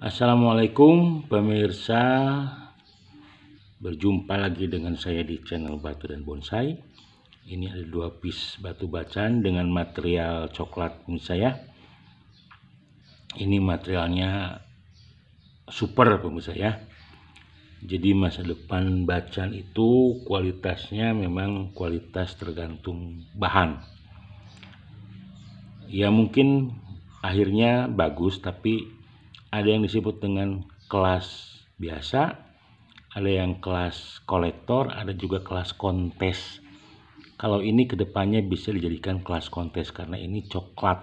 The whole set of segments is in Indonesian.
Assalamualaikum pemirsa Berjumpa lagi dengan saya di channel Batu dan Bonsai Ini ada dua piece batu bacan dengan material coklat pemirsa saya Ini materialnya super pemirsa ya Jadi masa depan bacan itu kualitasnya memang kualitas tergantung bahan Ya mungkin akhirnya bagus tapi ada yang disebut dengan kelas biasa, ada yang kelas kolektor, ada juga kelas kontes. Kalau ini kedepannya bisa dijadikan kelas kontes karena ini coklat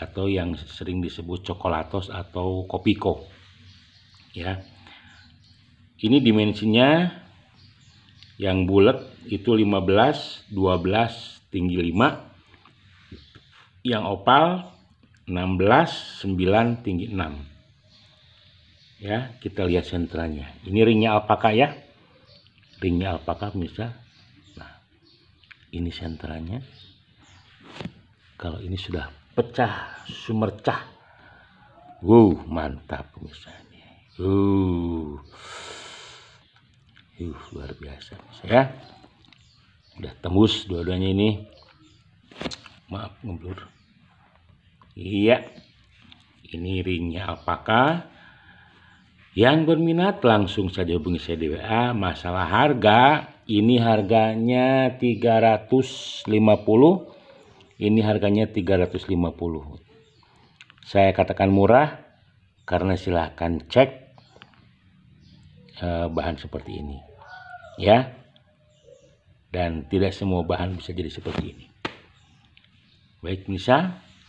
atau yang sering disebut coklatos atau kopiko. Ya. Ini dimensinya yang bulat itu 15, 12, tinggi 5. Yang opal 16, 9, tinggi 6. Ya, kita lihat sentranya. Ini ringnya alpaka ya. Ringnya alpaka pemirsa. Nah, ini sentranya. Kalau ini sudah pecah, sumercah. Wow, mantap pemirsa. Uh. Uh, luar biasa ya. Udah tembus dua-duanya ini. Maaf ngeblur. Iya, ini ringnya alpaka. Yang berminat langsung saja hubungi saya di WA. Masalah harga, ini harganya 350. Ini harganya 350. Saya katakan murah karena silahkan cek eh, bahan seperti ini. Ya. Dan tidak semua bahan bisa jadi seperti ini. Baik, misal